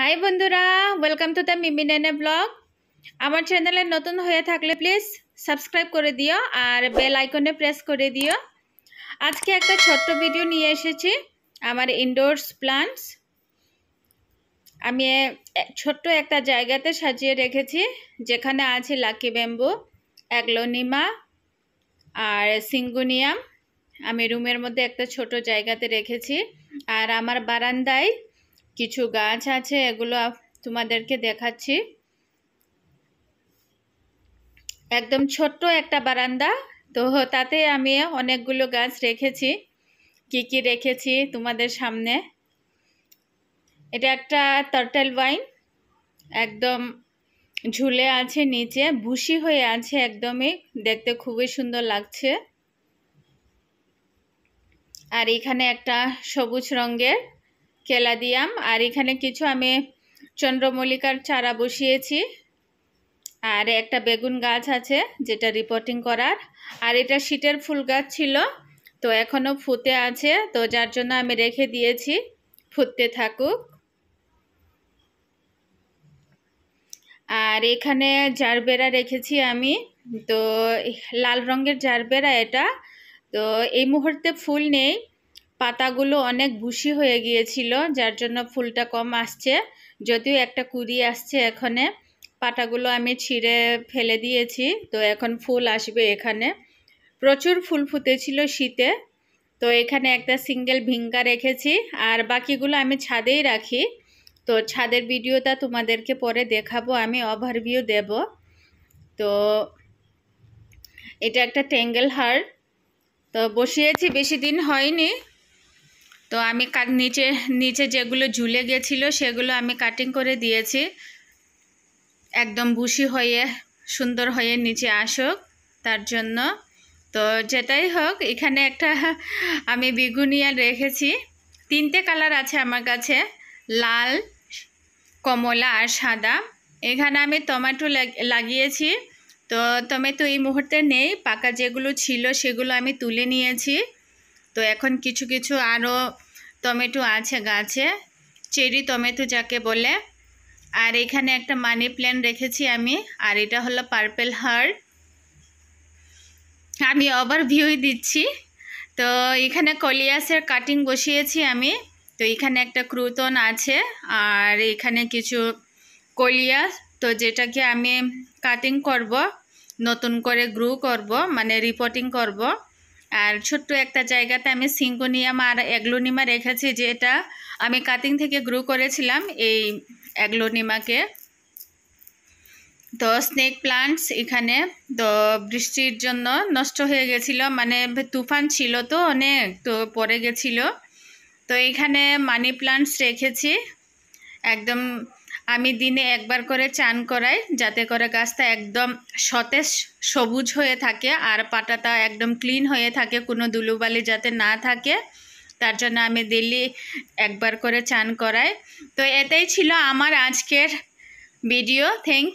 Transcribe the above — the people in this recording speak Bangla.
হাই বন্ধুরা ওয়েলকাম টু দ্য নেনে ব্লগ আমার চ্যানেলে নতুন হয়ে থাকলে প্লিজ সাবস্ক্রাইব করে দিও আর বেল আইকনে প্রেস করে দিও আজকে একটা ছোট্ট ভিডিও নিয়ে এসেছি আমার ইনডোরস প্লান্টস আমি ছোট্ট একটা জায়গাতে সাজিয়ে রেখেছি যেখানে আছে লাকি ব্যাম্বু অ্যাগলোনিমা আর সিঙ্গুনিয়াম আমি রুমের মধ্যে একটা ছোট জায়গাতে রেখেছি আর আমার বারান্দায় কিছু গাছ আছে এগুলো তোমাদেরকে দেখাচ্ছি একদম ছোট্ট একটা বারান্দা তো তাতে আমি অনেকগুলো গাছ রেখেছি কি কি রেখেছি তোমাদের সামনে এটা একটা টার্টেল ওয়াইন একদম ঝুলে আছে নিচে ভুসি হয়ে আছে একদমই দেখতে খুবই সুন্দর লাগছে আর এখানে একটা সবুজ রঙের কেলা দিয়াম আর এখানে কিছু আমি চন্দ্রমল্লিকার চারা বসিয়েছি আর একটা বেগুন গাছ আছে যেটা রিপোর্টিং করার আর এটা শীতের ফুল গাছ ছিল তো এখনও ফুতে আছে তো যার জন্য আমি রেখে দিয়েছি ফুটতে থাকুক আর এখানে জারবেরা রেখেছি আমি তো লাল রঙের জারবেরা এটা তো এই মুহূর্তে ফুল নেই পাতাগুলো অনেক ভুসি হয়ে গিয়েছিল যার জন্য ফুলটা কম আসছে যদিও একটা কুড়ি আসছে এখানে পাতাগুলো আমি ছিঁড়ে ফেলে দিয়েছি তো এখন ফুল আসবে এখানে প্রচুর ফুল ফুটেছিল শীতে তো এখানে একটা সিঙ্গেল ভিঙ্গা রেখেছি আর বাকিগুলো আমি ছাদেই রাখি তো ছাদের ভিডিওটা তোমাদেরকে পরে দেখাবো আমি ওভারভিউ দেব তো এটা একটা ট্যাঙ্গেল হার তো বসিয়েছি বেশি দিন হয়নি তো আমি নিচে নিচে যেগুলো ঝুলে গেছিলো সেগুলো আমি কাটিং করে দিয়েছি একদম বুসি হয়ে সুন্দর হয়ে নিচে আসুক তার জন্য তো যেটাই হোক এখানে একটা আমি বেগুনিয়া রেখেছি তিনটে কালার আছে আমার কাছে লাল কমলা আর সাদা এখানে আমি টমেটো লাগিয়েছি তো টমেটো এই মুহূর্তে নেই পাকা যেগুলো ছিল সেগুলো আমি তুলে নিয়েছি তো এখন কিছু কিছু আরও টমেটো আছে গাছে চেরি টমেটো যাকে বলে আর এখানে একটা মানি প্ল্যান্ট রেখেছি আমি আর এটা হলো পার্পেল হার আমি ওভার ভিউই দিচ্ছি তো এখানে কলিয়াসের কাটিং বসিয়েছি আমি তো এখানে একটা ক্রুতন আছে আর এখানে কিছু কলিয়াস তো যেটাকে আমি কাটিং করব নতুন করে গ্রু করব মানে রিপোর্টিং করব আর ছোট্ট একটা জায়গাতে আমি সিঙ্গোনিয়াম আর অ্যাগলোনিমা রেখেছি যেটা আমি কাটিং থেকে গ্রো করেছিলাম এই অ্যাগলোনিমাকে তো স্নেক প্লান্টস এখানে তো বৃষ্টির জন্য নষ্ট হয়ে গেছিল মানে তুফান ছিল তো অনেক তো পড়ে গেছিল তো এখানে মানি প্লান্টস রেখেছি একদম আমি দিনে একবার করে চান করাই যাতে করে গাছটা একদম সতেজ সবুজ হয়ে থাকে আর পাটাটা একদম ক্লিন হয়ে থাকে কোনো দুলুবালি যাতে না থাকে তার জন্য আমি দিল্লি একবার করে চান করাই তো এটাই ছিল আমার আজকের ভিডিও থ্যাংক